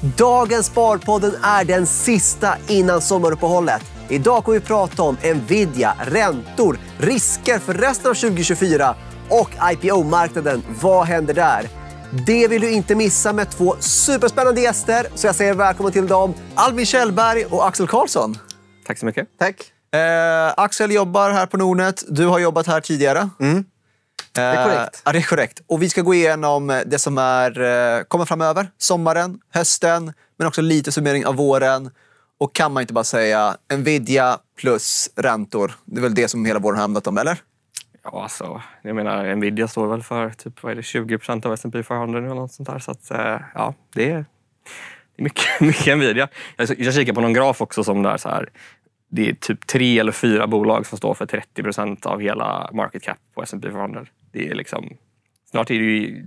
Dagens Sparpodden är den sista innan sommaruppehållet. Idag kommer vi att prata om Nvidia, räntor, risker för resten av 2024 och IPO-marknaden. Vad händer där? Det vill du inte missa med två superspännande gäster. Så jag säger välkommen till dem, Albin Kjellberg och Axel Karlsson. Tack så mycket. Tack. Eh, Axel jobbar här på Nordnet. Du har jobbat här tidigare. Mm. Eh, det är korrekt. Ja, det är korrekt. Och vi ska gå igenom eh, det som är, eh, kommer framöver. Sommaren, hösten, men också lite summering av våren. Och kan man inte bara säga Nvidia plus räntor? Det är väl det som hela våren har handlat om, eller? Ja, alltså, jag menar Nvidia står väl för typ, vad är det, 20 procent av S&P 500 eller något sånt där. Så att, ja, det är, det är mycket, mycket Nvidia. Jag, jag kikar på någon graf också som där så här, det är typ tre eller fyra bolag som står för 30 procent av hela market cap på S&P 500. Det är liksom, snart är det ju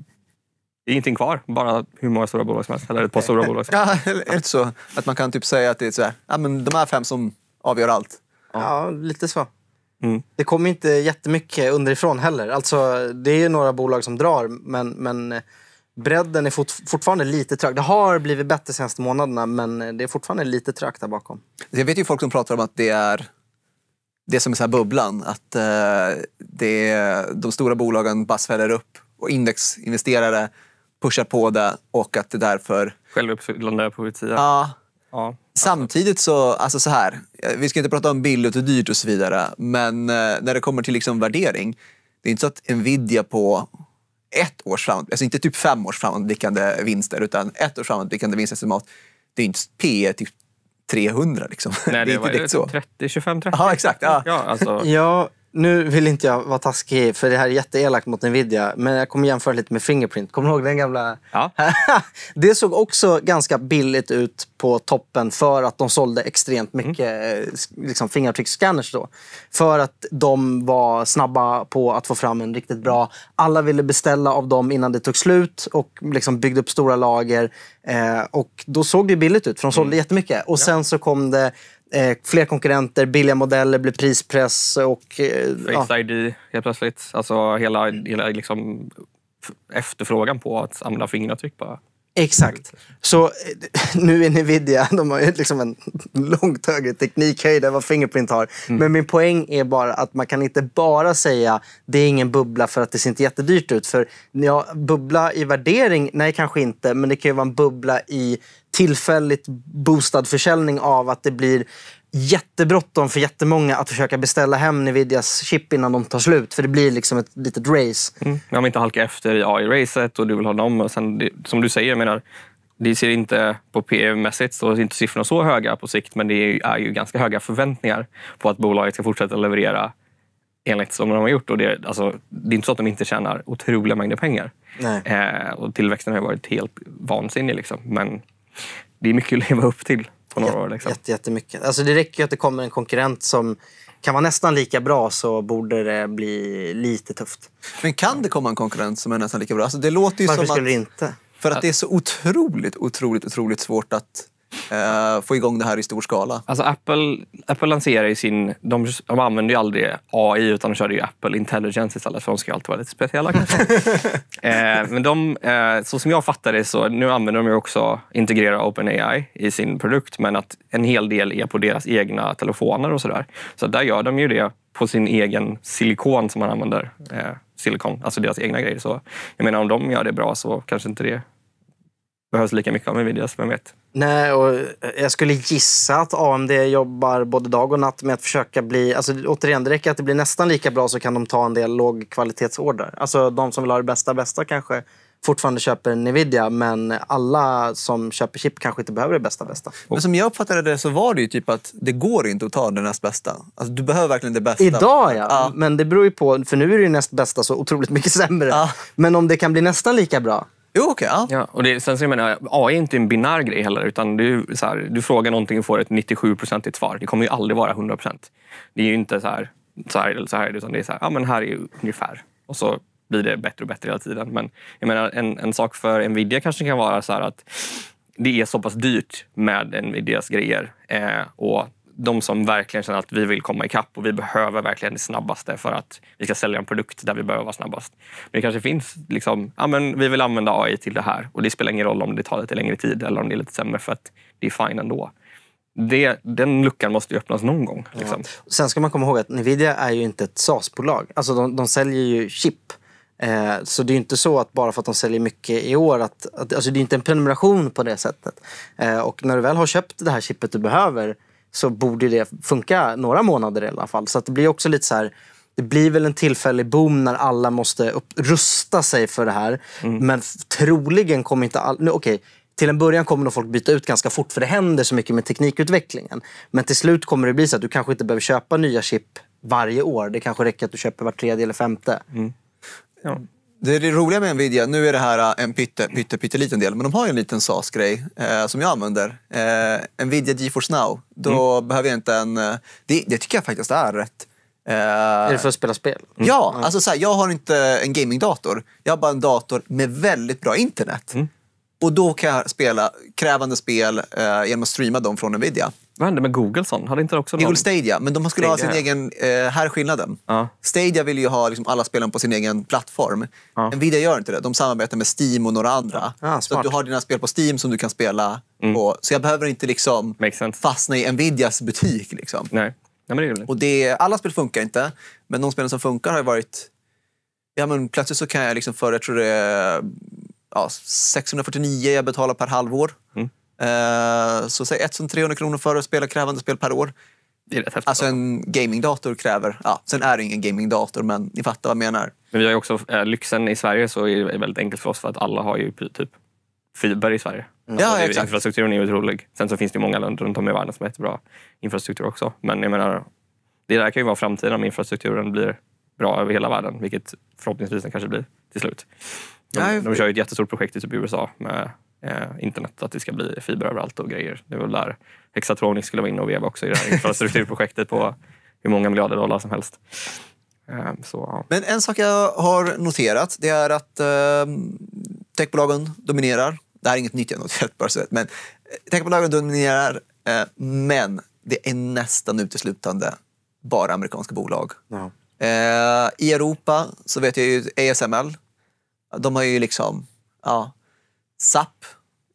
det är ingenting kvar, bara hur många stora bolag som helst. Eller ett par stora bolag. Som helst. Ja, eller så. Att man kan typ säga att det är så här, ja, men de här fem som avgör allt. Ja, ja lite så. Mm. Det kommer inte jättemycket underifrån heller. Alltså, det är ju några bolag som drar, men, men eh, bredden är fort, fortfarande lite trög. Det har blivit bättre de senaste månaderna, men eh, det är fortfarande lite trögt där bakom. Jag vet ju folk som pratar om att det är det som är så bubblan. Att eh, det är, de stora bolagen bara sväller upp och indexinvesterare pushar på det och att det därför... Självuppfyllande profetia. Ja. ja. Samtidigt så, alltså så här. Vi ska inte prata om billigt och dyrt och så vidare. Men eh, när det kommer till liksom värdering. Det är inte så att Nvidia på ett års framåt, alltså inte typ fem års framåtblickande vinster, utan ett års framåtblickande vinstestimat. Det är inte P e, typ 300 liksom. Nej, det, det var 30, 25, 30. Aha, exakt, ja, exakt. Ja, alltså. ja nu vill inte jag vara taskig, för det här är jätteelakt mot Nvidia, men jag kommer jämföra lite med Fingerprint. Kommer du ihåg den gamla? Ja. det såg också ganska billigt ut på toppen för att de sålde extremt mm. mycket mm. liksom, fingeravtrycksscanners då. För att de var snabba på att få fram en riktigt bra. Alla ville beställa av dem innan det tog slut och liksom byggde upp stora lager. Eh, och då såg det billigt ut, för de sålde mm. jättemycket. Och sen så kom det Eh, fler konkurrenter, billiga modeller, blir prispress och... Eh, Face ja. ID helt plötsligt. Alltså hela, hela liksom, efterfrågan på att använda fingeravtryck bara Exakt. Så eh, nu är Nvidia, de har ju liksom en långt högre teknikhöjd än vad Fingerprint har. Mm. Men min poäng är bara att man kan inte bara säga det är ingen bubbla för att det ser inte jättedyrt ut. För ja, bubbla i värdering, nej kanske inte, men det kan ju vara en bubbla i tillfälligt boostad försäljning av att det blir jättebråttom för jättemånga att försöka beställa hem Nvidias chip innan de tar slut. För det blir liksom ett litet race. Mm. Man vill inte halka efter i AI-racet och du vill ha dem. Och sen, som du säger, menar, det ser inte på PE-mässigt så är inte siffrorna så höga på sikt, men det är, ju ganska höga förväntningar på att bolaget ska fortsätta leverera enligt som de har gjort. Och det, alltså, det är inte så att de inte tjänar otroliga mängder pengar. Eh, och tillväxten har varit helt vansinnig. Liksom. Men det är mycket att leva upp till på några Jätte, år. Liksom. jättemycket. Alltså det räcker ju att det kommer en konkurrent som kan vara nästan lika bra så borde det bli lite tufft. Men kan det komma en konkurrent som är nästan lika bra? Alltså det låter ju Varför som skulle att, det inte? För att det är så otroligt, otroligt, otroligt svårt att eh, få igång det här i stor skala. Alltså Apple, Apple lanserar ju sin... De, de använder ju aldrig AI utan de körde ju Apple Intelligence istället för de ska ju alltid vara lite speciella kanske. eh, men de, eh, så som jag fattar det så nu använder de ju också integrera OpenAI i sin produkt men att en hel del är på deras egna telefoner och sådär. Så där gör de ju det på sin egen silikon som man använder. Eh, silikon, alltså deras egna grejer. Så jag menar om de gör det bra så kanske inte det behövs lika mycket av Nvidias, vem vet? Nej, och jag skulle gissa att AMD jobbar både dag och natt med att försöka bli... Alltså, återigen, det räcker att det blir nästan lika bra så kan de ta en del lågkvalitetsorder. Alltså de som vill ha det bästa bästa kanske fortfarande köper Nvidia, men alla som köper chip kanske inte behöver det bästa bästa. Men som jag uppfattade det så var det ju typ att det går inte att ta det näst bästa. Alltså, du behöver verkligen det bästa. Idag ja, ja. men det beror ju på. För nu är det näst bästa så otroligt mycket sämre. Ja. Men om det kan bli nästan lika bra, Jo, okej. Okay, ja. ja. och det, sen så jag AI är inte en binär grej heller. Utan du, så här, du frågar någonting och får ett 97-procentigt svar. Det kommer ju aldrig vara 100 procent. Det är ju inte så här, så här eller så här. Utan det är så här, ja men här är ungefär. Och så blir det bättre och bättre hela tiden. Men jag menar, en, en sak för Nvidia kanske kan vara så att det är så pass dyrt med Nvidias grejer eh, och de som verkligen känner att vi vill komma ikapp och vi behöver verkligen det snabbaste för att vi ska sälja en produkt där vi behöver vara snabbast. Men det kanske finns liksom, ja men vi vill använda AI till det här och det spelar ingen roll om det tar lite längre tid eller om det är lite sämre för att det är fine ändå. Det, den luckan måste ju öppnas någon gång. Liksom. Ja. Sen ska man komma ihåg att Nvidia är ju inte ett SaaS-bolag. Alltså de, de säljer ju chip. Eh, så det är ju inte så att bara för att de säljer mycket i år, att, att alltså det är inte en prenumeration på det sättet. Eh, och när du väl har köpt det här chippet du behöver så borde det funka några månader i alla fall. Så det blir också lite så här, det blir väl en tillfällig boom när alla måste upp, rusta sig för det här. Mm. Men troligen kommer inte alla... Okej, okay, till en början kommer nog folk byta ut ganska fort för det händer så mycket med teknikutvecklingen. Men till slut kommer det bli så att du kanske inte behöver köpa nya chip varje år. Det kanske räcker att du köper var tredje eller femte. Mm. Ja. Det är det roliga med Nvidia, nu är det här äh, en pytte, pytte, pytteliten del, men de har en liten saas grej eh, äh, som jag använder. Eh, Nvidia GeForce Now. Då mm. behöver jag inte en... Det, det tycker jag faktiskt är rätt. Eh, är det för att spela spel? Mm. Ja, mm. alltså så här, jag har inte en gamingdator. Jag har bara en dator med väldigt bra internet. Mm. Och då kan jag spela krävande spel eh, genom att streama dem från Nvidia. Vad hände med Google? Sån? Hade inte också Google någon... Stadia, men de skulle Stadia. ha sin egen... Eh, här är skillnaden. Ja. Stadia vill ju ha liksom alla spelen på sin egen plattform. Ja. Nvidia gör inte det. De samarbetar med Steam och några andra. Ja, ah, så du har dina spel på Steam som du kan spela mm. på. Så jag behöver inte liksom fastna i Nvidias butik. Liksom. Nej. Nej, men det är och det, alla spel funkar inte, men de spel som funkar har varit... Ja, men plötsligt så kan jag liksom för, jag tror det är, ja, 649 jag betalar per halvår. Mm Eh, så säg 1300 kronor för att spela krävande spel per år. Det är Alltså en gamingdator kräver, ja, sen är det ingen gamingdator men ni fattar vad jag menar. Men vi har ju också eh, lyxen i Sverige så är det väldigt enkelt för oss för att alla har ju typ fiber i Sverige. Mm. Ja, alltså, exakt. Infrastrukturen är otrolig. Sen så finns det många länder runt om i världen som har jättebra infrastruktur också. Men jag menar, det där kan ju vara framtiden om infrastrukturen blir bra över hela världen, vilket förhoppningsvis den kanske blir till slut. De, Nej, de kör ju ett jättestort projekt i typ USA med Eh, internet, att det ska bli fiber överallt och grejer. Det var väl där Hexatronic skulle vara inne och veva också i det här infrastrukturprojektet på hur många miljarder dollar som helst. Eh, så. Men en sak jag har noterat det är att eh, techbolagen dominerar. Det här är inget nytt jag noterat bara så men eh, techbolagen dominerar eh, men det är nästan uteslutande bara amerikanska bolag. Ja. Eh, I Europa så vet jag ju ASML. De har ju liksom ja, SAP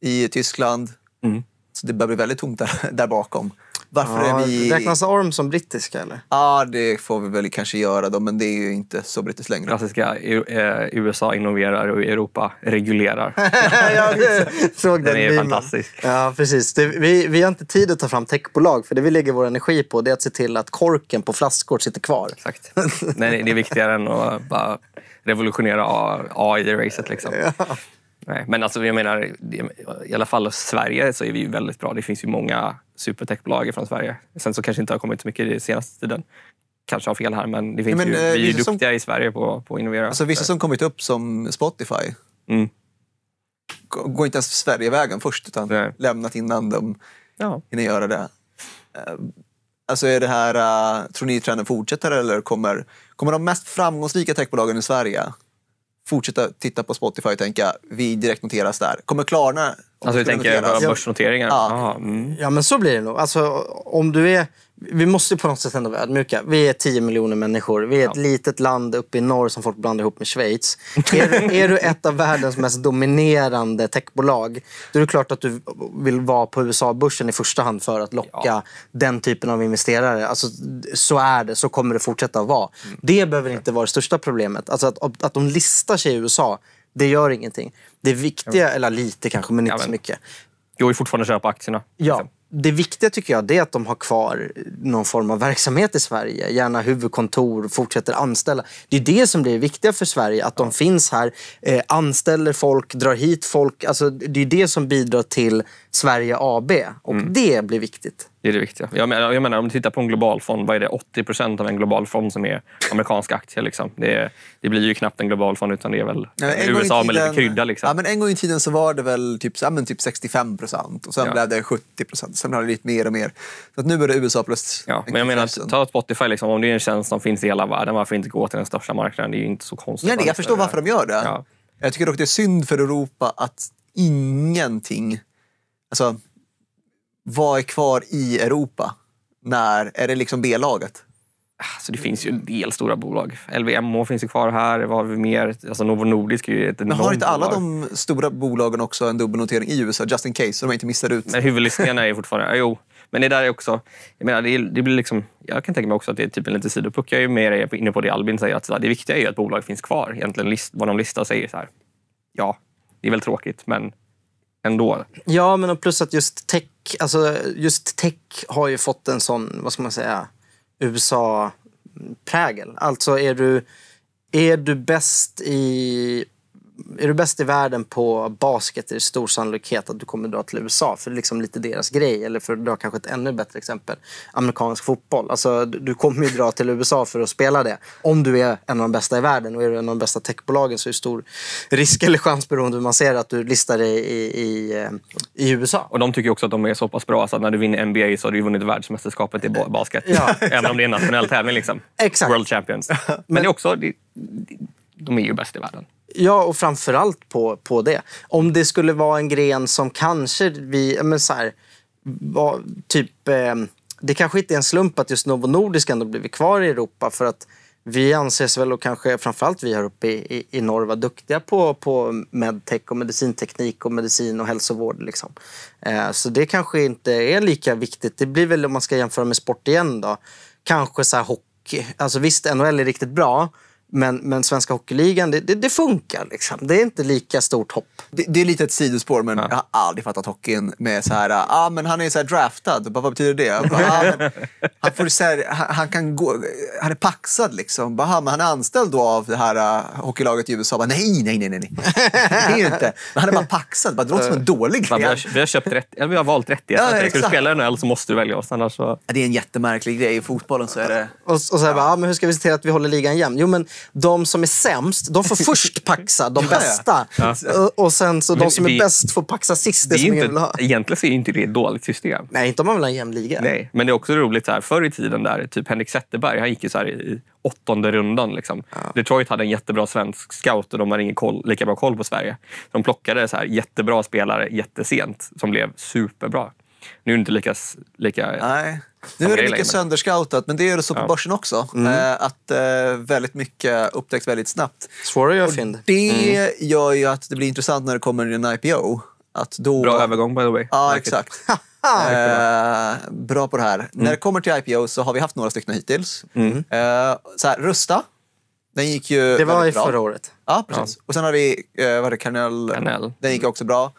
i Tyskland. Mm. Så det börjar bli väldigt tomt där, där bakom. Varför ja, är vi... Räknas ARM som brittiska eller? Ja, det får vi väl kanske göra då, men det är ju inte så brittiskt längre. Klassiska e- eh, USA innoverar och Europa reglerar. ja, såg den, den är bilen. fantastisk. Ja, precis. Det, vi, vi har inte tid att ta fram techbolag, för det vi lägger vår energi på det är att se till att korken på flaskor sitter kvar. Exakt. Nej, det är viktigare än att bara revolutionera AI-racet. Liksom. Ja. Nej, men alltså jag menar, i alla fall i Sverige så är vi ju väldigt bra. Det finns ju många supertechbolag från Sverige. Sen så kanske inte har kommit så mycket i senaste tiden. Kanske har fel här, men det finns men, ju, eh, vi är ju duktiga som, i Sverige på, på att innovera. Alltså vissa som kommit upp som Spotify mm. går inte ens Sverigevägen först utan Nej. lämnat innan de ja. hinner göra det. Eh, alltså är det här, eh, tror ni trenden fortsätter eller kommer, kommer de mest framgångsrika techbolagen i Sverige fortsätta titta på Spotify och tänka vi direkt noteras där. Kommer Klarna... Alltså du tänker börsnoteringar? Ja. Ah, mm. ja, men så blir det nog. Alltså, om du är vi måste på något sätt ändå vara ödmjuka. Vi är 10 miljoner människor. Vi är ett litet land uppe i norr som folk blandar ihop med Schweiz. är, är du ett av världens mest dominerande techbolag, då är det klart att du vill vara på USA-börsen i första hand för att locka ja. den typen av investerare. Alltså, så är det, så kommer det fortsätta att vara. Mm. Det behöver inte vara det största problemet. Alltså att, att de listar sig i USA, det gör ingenting. Det viktiga, eller lite kanske, men inte ja, men, så mycket. Går ju fortfarande att köpa aktierna. Ja, liksom det viktiga tycker jag är att de har kvar någon form av verksamhet i Sverige. Gärna huvudkontor, fortsätter anställa. Det är det som blir det viktiga för Sverige, att de finns här, eh, anställer folk, drar hit folk. Alltså, det är det som bidrar till Sverige AB. Och mm. det blir viktigt. Det är det viktiga. Jag menar, jag menar, om du tittar på en global fond, vad är det? 80 procent av en global fond som är amerikanska aktier. Liksom. Det, det, blir ju knappt en global fond utan det är väl ja, USA tiden, med lite krydda. Liksom. Ja, men en gång i tiden så var det väl typ, ja, typ 65 procent och sen ja. blev det 70 procent. Sen har det blivit mer och mer. Så att nu är det USA plus... Ja, men jag menar, ta Spotify. Liksom, om det är en tjänst som finns i hela världen, varför inte gå till den största marknaden? Det är ju inte så konstigt. Nej, nej jag förstår varför de gör det. Ja. Jag tycker dock det är synd för Europa att ingenting alltså, vad är kvar i Europa? När Är det liksom B-laget? Alltså det finns ju en del stora bolag. LVMH finns ju kvar här. Vad har vi mer? Alltså Novo Nordisk är ju ett enormt Men har inte alla bolag. de stora bolagen också en dubbelnotering i USA, just in case, så de inte missar ut? Men huvudlistningarna är ju fortfarande... Jo, men det där är också... Jag, menar, det, det, blir liksom, jag kan tänka mig också att det är typ en liten sidopuck. Jag är mer inne på det Albin säger, att det viktiga är ju att bolag finns kvar. Egentligen list, vad de listar sig. Så här. Ja, det är väl tråkigt, men ändå. Ja, men och plus att just tech, alltså just tech har ju fått en sån, vad ska man säga, USA-prägel. Alltså är du, är du bäst i är du bäst i världen på basket är det stor sannolikhet att du kommer dra till USA. För det är liksom lite deras grej. Eller för att dra kanske ett ännu bättre exempel. Amerikansk fotboll. Alltså, du, kommer ju dra till USA för att spela det. Om du är en av de bästa i världen och är du en av de bästa techbolagen så är det stor risk eller chans beroende hur man ser att du listar dig i, i, eh, i USA. Och de tycker också att de är så pass bra så att när du vinner NBA så har du vunnit världsmästerskapet i eh, basket. Ja, Även om det är en nationell tävling. Liksom. Exakt. World Champions. Men, Men det är också, de är ju bäst i världen. Ja, och framförallt på, på det. Om det skulle vara en gren som kanske vi... Men så här, var, typ, eh, det kanske inte är en slump att just Novo Nordisk ändå blivit kvar i Europa för att vi anses väl, och kanske framförallt vi här uppe i, i, i norr, vara duktiga på, på medtech och medicinteknik och medicin och hälsovård. Liksom. Eh, så det kanske inte är lika viktigt. Det blir väl, om man ska jämföra med sport igen, då, kanske så här hockey. Alltså visst, NHL är riktigt bra, men, men Svenska Hockeyligan, det, det, det funkar. Liksom. Det är inte lika stort hopp. Det, det är lite ett sidospår, men ja. jag har aldrig fattat hockeyn med så här, ah, men han är så draftad. Bara, vad betyder det? Bara, ah, han, får så här, han, han, kan gå, han är paxad liksom. Bara, ah, men han är anställd då av det här uh, hockeylaget i USA. Bara, nej, nej, nej, nej. nej. Det är inte. Men han är bara paxad. Bara, det låter som en dålig grej. Vi har, vi har, köpt rätt, eller vi har valt rättigheter. Ja, ska du spela i NHL så måste du välja oss. Annars så... Det är en jättemärklig grej. I fotbollen så är det... Och, och så här, ja. bara, ah, men hur ska vi se till att vi håller ligan jämn? Jo, men de som är sämst, de får först paxa de bästa. Ja. Och sen så de som vi, är bäst får paxa sist, det, det som inte, vill ha. Egentligen så är inte det ett dåligt system. Nej, inte om man vill ha en jämn liga. Nej, men det är också roligt, så här, förr i tiden, där, typ Henrik Zetterberg, han gick ju så här i åttonde rundan. Liksom. Ja. Detroit hade en jättebra svensk scout och de hade ingen koll, lika bra koll på Sverige. De plockade så här jättebra spelare jättesent som blev superbra. Nu är det inte lika... lika Nej. Nu är det mycket sönderscoutat, men det är det så på ja. börsen också. Mm. Eh, att eh, väldigt mycket upptäcks väldigt snabbt. Svårare att göra fynd. Det mm. gör ju att det blir intressant när det kommer en IPO. Att då... Bra övergång by the way. Ja, exakt. Eh, bra på det här. Mm. När det kommer till IPO så har vi haft några stycken hittills. Mm. så här, Rusta. Den gick ju Det var i bra. förra året. Ja, precis. Ja. Och sen har vi Vad var det Carnell. Carnell. Den gick också bra.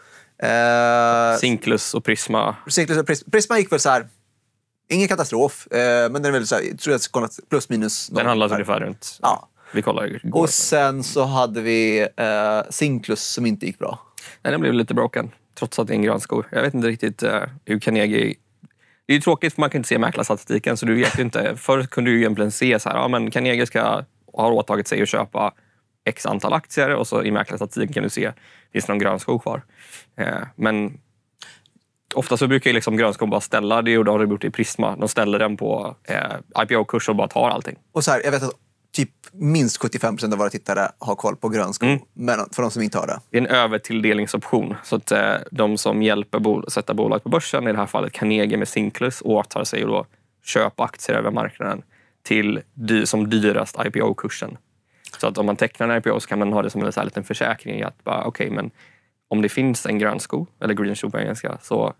Eh, Sinklus och Prisma. Sinklus och Prisma. Prisma gick väl så här, ingen katastrof, eh, men den är väl så här, jag tror jag plus minus. Den handlas ungefär runt, ja. vi kollar igår. Och sen så hade vi eh, Sinklus som inte gick bra. Nej, den blev lite broken, trots att det är en granskog. Jag vet inte riktigt eh, hur Carnegie det är ju tråkigt för man kan inte se mäklarstatistiken. Så du vet ju inte. Förr kunde du ju egentligen se så här, ja, men Carnegie ska, har åtagit sig att köpa x antal aktier och så i mäklarstatistiken kan du se, finns det någon grönskog kvar? Eh, men ofta så brukar ju liksom grönskog bara ställa, det gjorde de gjort i Prisma, de ställer den på eh, ipo kurs och bara tar allting. Och så här, jag vet att typ minst 75 procent av våra tittare har koll på grönskog, mm. men för de som inte har det. Det är en övertilldelningsoption. Så att eh, de som hjälper bol sätta bolag på börsen, i det här fallet Carnegie med Sinclus, åtar sig att köpa aktier över marknaden till dy som dyrast IPO-kursen att om man tecknar en IPO så kan man ha det som en så här liten försäkring att bara, okay, men om det finns en grön sko, eller green shoe på engelska, så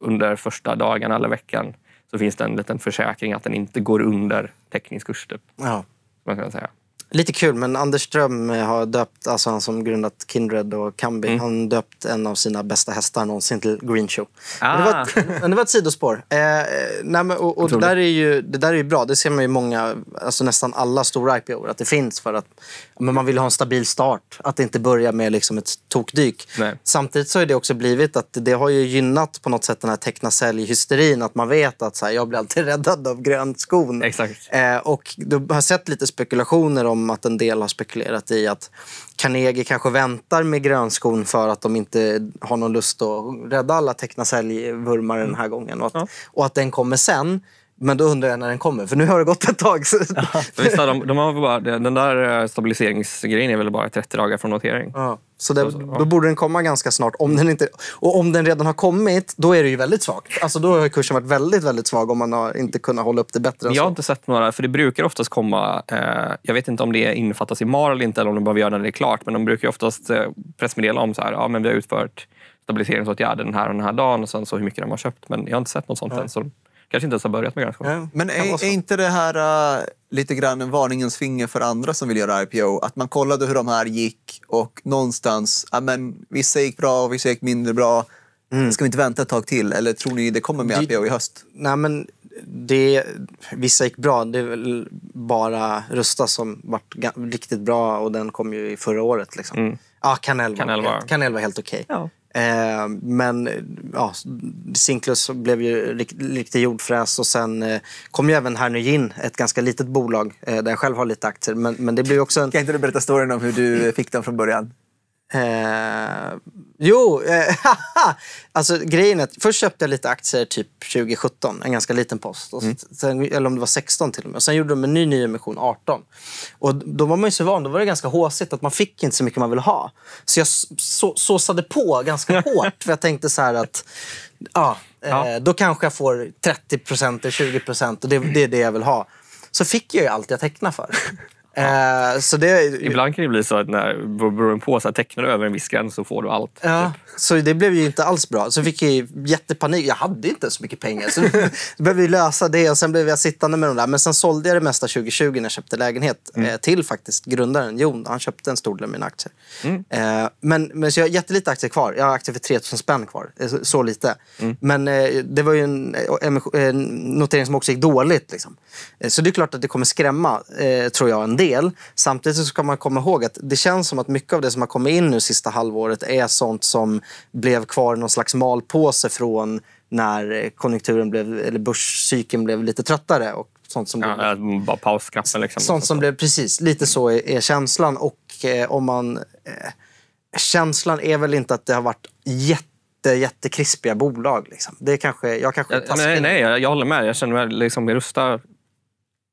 under första dagen eller veckan så finns det en liten försäkring att den inte går under teckningskurs. Typ. Ja. Man kan säga. Lite kul, men Anders Ström eh, har döpt, alltså han som grundat Kindred och Kambi, mm. han döpt en av sina bästa hästar någonsin till Green Show. Ah. Men, det var ett, ah. men det var ett sidospår. Eh, eh nej, men, och, och det, där är ju, det där är ju bra, det ser man ju många, alltså nästan alla stora IPO, att det finns för att men man vill ha en stabil start. Att det inte börjar med liksom ett tokdyk. Nej. Samtidigt så har det också blivit att det har ju gynnat på något sätt den här teckna sälj-hysterin. Att man vet att så här, jag blir alltid räddad av grön skon. Exakt. Eh, och du har sett lite spekulationer om om att en del har spekulerat i att Carnegie kanske väntar med grönskon för att de inte har någon lust att rädda alla teckna säljvurmar den här gången och att, och att den kommer sen. Men då undrar jag när den kommer, för nu har det gått ett tag. Så... Ja. Visst, de, de har bara, den där eh, stabiliseringsgrejen är väl bara 30 dagar från notering. Ja. Så, det, då borde den komma ganska snart. Om den inte, och om den redan har kommit, då är det ju väldigt svagt. Alltså, då har kursen varit väldigt, väldigt svag om man har inte kunnat hålla upp det bättre. Jag har inte sett några, för det brukar oftast komma... Eh, jag vet inte om det innefattas i MAR eller inte, eller om de behöver göra det när det är klart. Men de brukar oftast eh, pressmeddela om så här, ja, men vi har utfört stabiliseringsåtgärder den här och den här dagen och sen så hur mycket de har köpt. Men jag har inte sett något sånt ja. än. Så kanske inte ens har börjat med grönskap. Ja. Men är, är, inte det här uh, lite grann en varningens finger för andra som vill göra IPO? Att man kollade hur de här gick och någonstans, ja, men vissa gick bra och vissa gick mindre bra. Mm. Ska vi inte vänta ett tag till? Eller tror ni det kommer med IPO i höst? Nej, men det, vissa gick bra. Det är väl bara Rusta som vart riktigt bra och den kom ju förra året. Liksom. Mm. Ja, Kanel var, Helt, helt okej. Okay. Ja. Eh, men ja, Sinklus blev ju riktig jordfräs och sen eh, kom ju även Hernuin, ett ganska litet bolag eh, där jag själv har lite aktier. Men, men det blev också en... Kan inte du berätta storyn om hur du fick dem från början? Eh, jo, eh, alltså grejen är att först köpte jag lite aktier typ 2017, en ganska liten post. Och mm. eller om det var 16 till och med. Och sen gjorde de en ny nyemission 18. Och då var man ju så van, då var det ganska håsigt att man fick inte så mycket man ville ha. Så jag så, såsade på ganska hårt för jag tänkte så här att ja, eh, ja. då kanske jag får 30 eller 20 och det, det är det jag vill ha. Så fick jag ju allt jag tecknade för. Ja. Eh, så det, Ibland kan det bli så att när beroende på, så här, tecknar du över en viss gräns så får du allt. Ja, typ. Så det blev ju inte alls bra. Så fick jag jättepanik. Jag hade inte så mycket pengar. Så behövde vi lösa det och sen blev jag sittande med de där. Men sen sålde jag det mesta 2020 när jag köpte lägenhet eh, mm. till faktiskt grundaren Jon. Han köpte en stor del av mina aktier. Mm. Eh, men, men så jag har jättelite aktier kvar. Jag har aktier för 3000 spänn kvar. Så, lite. Mm. Men det var ju en, en, en, notering som också gick dåligt. Liksom. Så det är klart att det kommer skrämma, tror jag, en del del. Samtidigt så ska man komma ihåg att det känns som att mycket av det som har kommit in nu sista halvåret är sånt som blev kvar i någon slags malpåse från när konjunkturen blev, eller börscykeln blev lite tröttare. Och sånt som ja, blev, bara pausknappen. Liksom, sånt som blev, precis, lite så är, är känslan. Och eh, om man... Eh, känslan är väl inte att det har varit jätte jättekrispiga bolag. Liksom. Det kanske, jag kanske jag, nej, nej, jag, jag håller med. Jag känner mig liksom rusta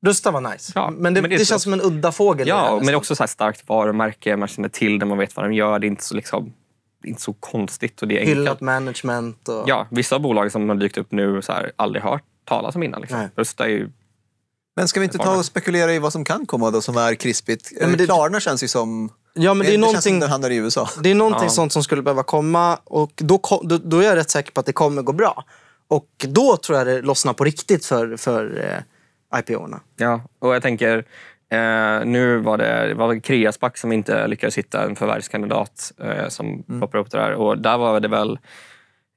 Rusta var nice. Ja, men det, men det, det känns som en udda fågel. Ja, där, men det är också så starkt varumärke. Man känner till det, man vet vad de gör. Det är inte så, liksom, inte så konstigt. Och det är enkelt. Hyllat management. Och... Ja, vissa bolag som har dykt upp nu så här, aldrig hört talas om innan. Liksom. Rusta är ju men ska vi inte ta och spekulera i vad som kan komma då som är krispigt? Ja, det, Klarna känns ju som... Ja, men det, är det någonting, känns som den handlar i USA. Det är någonting ja. sånt som skulle behöva komma och då, då, då, är jag rätt säker på att det kommer gå bra. Och då tror jag det lossnar på riktigt för, för eh, IPO-erna. Ja, och jag tänker, eh, nu var det, var det Kreasback som inte lyckades hitta en förvärvskandidat eh, som mm. poppar upp det där. Och där var det väl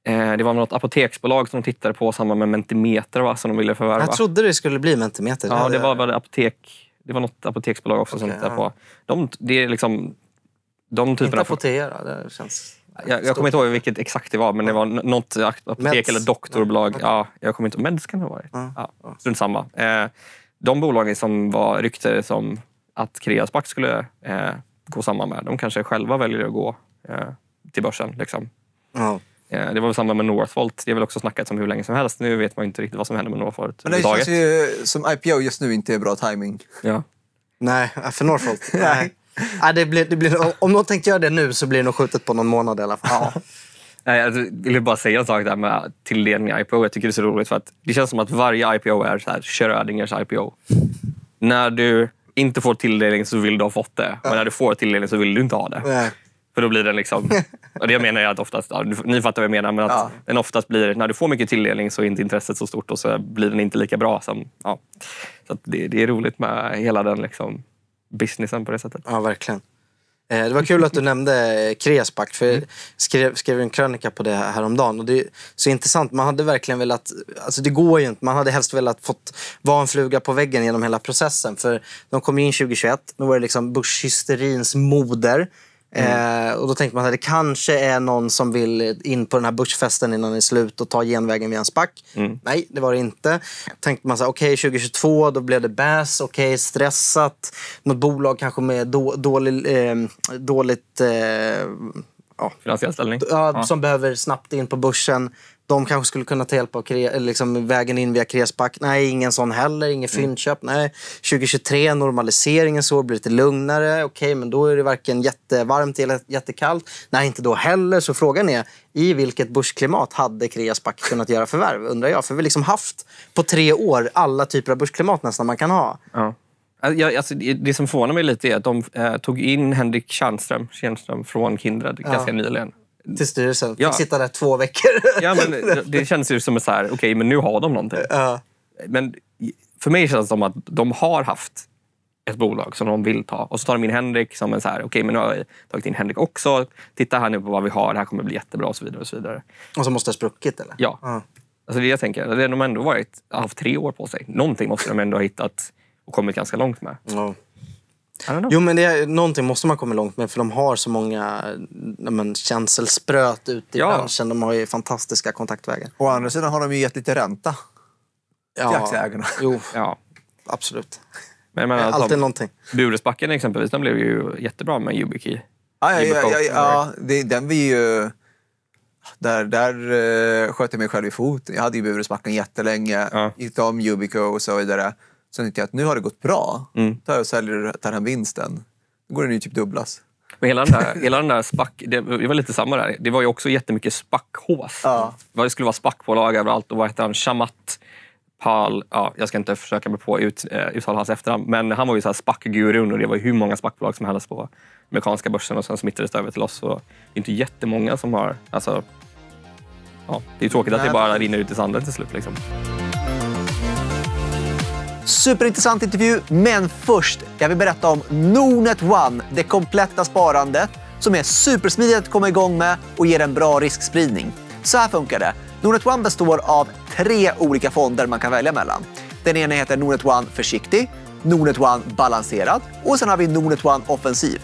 eh, det var något apoteksbolag som de tittade på samma med Mentimeter va, som de ville förvärva. Jag trodde det skulle bli Mentimeter. Ja, det var väl apotek det var något apoteksbolag också okay, som tittade ja. på. De, det är liksom, de typerna inte Apotea, det känns... Jag, jag kommer inte ihåg vilket exakt det var, men det var något apotek Meds. eller doktorbolag. Ja, jag kommer inte ihåg. Meds kan det ha varit. Mm. Ja, strunt samma. Eh, de bolagen som var ryktade som att Kreas skulle eh, gå samman med, de kanske själva väljer att gå eh, till börsen. Liksom. Mm. Det var samma med Northvolt. Det är väl också snackat om hur länge som helst. Nu vet man inte riktigt vad som händer med Northvolt. Men det känns ju som IPO just nu inte är bra timing. Ja. Nej, för Northvolt. Nej. ja, det blir, det blir, om någon tänkte göra det nu så blir det nog skjutet på någon månad i alla fall. Ja. Alltså, jag vill bara säga en sak där med tilldelning av IPO. Jag tycker det är så roligt för att det känns som att varje IPO är så här, Schrödingers IPO. När du inte får tilldelning så vill du ha fått det. Men när du får tilldelning så vill du inte ha det. Nej. För då blir den liksom... Och det menar jag att oftast... Ja, ni fattar vad jag menar. Men att ja. den oftast blir... När du får mycket tilldelning så är inte intresset så stort och så blir den inte lika bra. Som, ja. Så det, det, är roligt med hela den liksom businessen på det sättet. Ja, verkligen. Eh, det var kul att du nämnde eh, Kresbakt, för jag mm. skrev, skrev en krönika på det häromdagen. Och det är så intressant, man hade verkligen velat, alltså det går ju inte, man hade helst velat fått vara en fluga på väggen genom hela processen. För de kom in 2021, då var det liksom börshysterins moder. Mm. Eh, och då tänker man att det kanske är någon som vill in på den här börsfesten innan den är slut och ta genvägen via en SPAC. Mm. Nej, det var det inte. Tänkte man så här, okej, okay, 2022, då blev det BAS, okej, okay, stressat. Något bolag kanske med då, dålig, eh, dåligt eh, ja, finansiell ställning. Ja, Som behöver snabbt in på börsen. De kanske skulle kunna ta hjälp av liksom, vägen in via Krespack. Nej, ingen sån heller. Inget mm. fyndköp. Mm. Nej. 2023, normaliseringen så, blir lite lugnare. Okej, men då är det varken jättevarmt eller jättekallt. Nej, inte då heller. Så frågan är, i vilket börsklimat hade Kreaspack kunnat göra förvärv? Undrar jag. För vi har liksom haft på tre år alla typer av börsklimat nästan man kan ha. Ja. Alltså, jag, alltså, det som förvånar mig lite är att de eh, tog in Henrik Tjernström från Kindred ja. ganska nyligen. Till styrelsen. Fick sitta där två veckor. ja, men det känns ju som att okej, okay, men nu har de någonting. Ja. Men för mig känns det som att de har haft ett bolag som de vill ta. Och så tar de in Henrik som en så här, okej okay, men nu har jag tagit in Henrik också. Titta här nu på vad vi har, det här kommer bli jättebra och så vidare. Och så vidare. Och så måste det ha spruckit eller? Ja. Mm. Alltså det jag tänker, de har ändå varit, haft tre år på sig. Någonting måste de ändå ha hittat och kommit ganska långt med. Ja. Jo, men det är, någonting måste man komma långt med för de har så många men, känselspröt ute i ja. branschen. De har ju fantastiska kontaktvägar. Å andra sidan har de ju gett lite ränta ja. till aktieägarna. Jo, ja. absolut. Men menar, Alltid någonting. Buresbacken exempelvis, den blev ju jättebra med YubiKey. Ah, ja, ja, ja, ja, det, den blir ju... Där, där uh, sköt jag mig själv i foten. Jag hade ju Buresbacken jättelänge. Ja. Gick om Yubico och så vidare. Sen tänkte jag att nu har det gått bra. Mm. Tar jag och säljer den här vinsten. Då går den ju typ dubblas. Men hela den där, hela den där spack, det var lite samma där. Det var ju också jättemycket spackhås. Ja. Det skulle vara spac spackbolag överallt och vad hette han? Shamat Pal, ja, jag ska inte försöka mig på ut, eh, uttala hans efternamn, men han var ju så här spackgurun och det var ju hur många SPAC-bolag som helst på amerikanska börsen och sen smittades det över till oss. Så det är inte jättemånga som har... Alltså, ja, det är tråkigt Nej, att det bara rinner ut i sanden till slut. Liksom. Superintressant intervju, men först jag vill berätta om Nordnet One, det kompletta sparandet som är supersmidigt att komma igång med och ger en bra riskspridning. Så här funkar det. Nordnet One består av tre olika fonder man kan välja mellan. Den ena heter Nordnet One Försiktig, Nordnet One Balanserad och sen har vi Nordnet One Offensiv.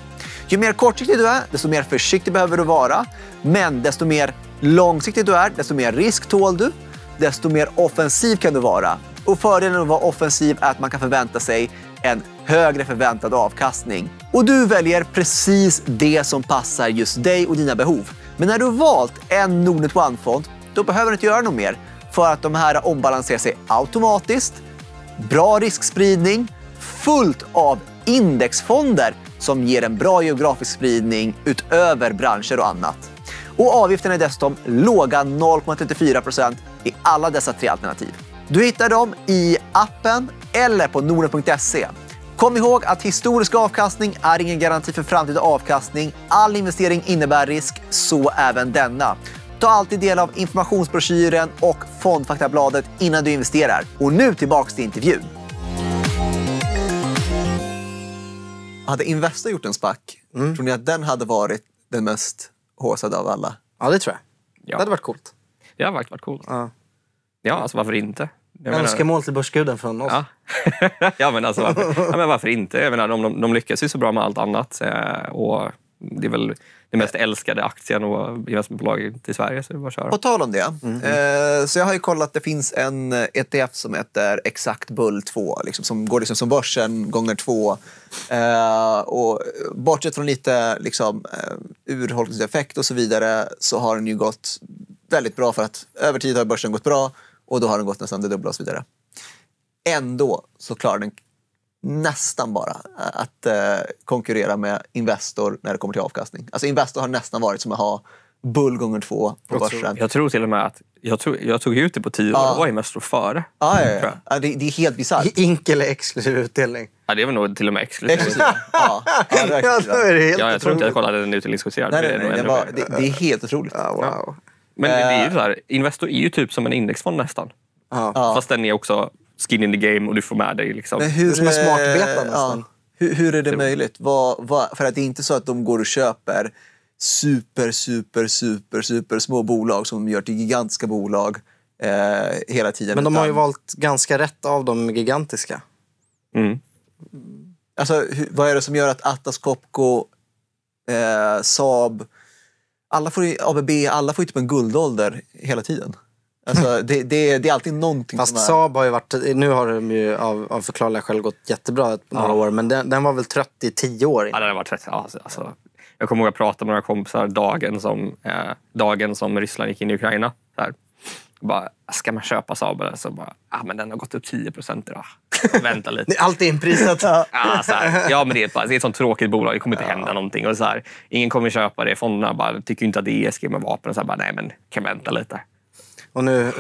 Ju mer kortsiktig du är, desto mer försiktig behöver du vara. Men desto mer långsiktig du är, desto mer risk tål du, desto mer offensiv kan du vara. Och fördelen med att vara offensiv är att man kan förvänta sig en högre förväntad avkastning. Och du väljer precis det som passar just dig och dina behov. Men när du valt en Nordnet One-fond, då behöver du inte göra något mer för att de här ombalanserar sig automatiskt, bra riskspridning, fullt av indexfonder som ger en bra geografisk spridning utöver branscher och annat. Och avgifterna är dessutom låga 0,34 i alla dessa tre alternativ. Du hittar dem i appen eller på norden.se. Kom ihåg att historisk avkastning är ingen garanti för framtida avkastning. All investering innebär risk, så även denna. Ta alltid del av informationsbroschyren och fondfaktabladet innan du investerar. Och nu tillbaka till intervjun. Hade Investor gjort en SPAC, mm. tror ni att den hade varit den mest håsade av alla? Ja, det tror jag. Ja. Det hade varit coolt. Det hade varit coolt. Ja. Ja, alltså varför inte? Jag Önskemål menar... till börsguden från oss. Ja, ja men alltså varför, ja, men varför inte? Jag menar, de, de, de lyckas ju så bra med allt annat. Eh, och det är väl den mest älskade aktien och investmentbolaget i Sverige. Så bara köra. På tal om det. Mm eh, så jag har ju kollat, det finns en ETF eh, e som heter Exakt Bull 2. Liksom, som går liksom som börsen gånger två. Eh, och bortsett från lite liksom, eh, urholkningseffekt och så vidare så har den ju gått väldigt bra för att över tid har börsen gått bra. Och då har den gått nästan det dubbla och så vidare. Ändå så klarar den nästan bara att eh, konkurrera med Investor när det kommer till avkastning. Alltså Investor har nästan varit som att ha bull gånger två på jag börsen. Tror, jag tror till och med att jag tog, jag tog ut det på tio år. Ja. Då var Investor före. Ja, ja, ja. det, det, är helt bisarrt. Enkel exklusiv utdelning. Ja, det är väl nog till och med exklusiv. exklusiv. ja, ja, är ja, jag tror inte jag kollade den utdelningsjusterad. det, är, det, det, är helt otroligt. wow. Men det är ju eh. så här, Investor är ju typ som en indexfond nästan. Ja. Fast den är också skin in the game och du får med dig. Liksom. Men hur, det är som en smartbeta nästan. Ja. Hur, hur, är det möjligt? Vad, vad, för att det är inte så att de går och köper super, super, super, super små bolag som de gör till gigantiska bolag eh, hela tiden. Men de har ju valt ganska rätt av de gigantiska. Mm. Alltså, hur, vad är det som gör att Atlas Copco, eh, Saab, alla får ju ABB, alla får ju typ en guldålder hela tiden. Alltså, det, det, det, är alltid någonting Fast som är... Saab har ju varit, nu har de ju av, av förklarliga skäl gått jättebra några ja. år, men den, den, var väl trött i tio år? Innan. Ja, den har varit trött. Alltså, alltså, jag kommer ihåg att jag pratade med några kompisar dagen som, eh, dagen som Ryssland gick in i Ukraina. Så här, bara, ska man köpa Saab? Så bara, ah, men den har gått upp 10 procent idag. Vänta lite. Allt är inprisat. ja, ah, så här, ja, men det är, ett, det är ett sånt tråkigt bolag. Det kommer inte ja. hända någonting. Och så här, ingen kommer köpa det. Fonderna bara, tycker inte att det är ESG med vapen. Och så här, bara, nej, men kan vänta lite. Och nu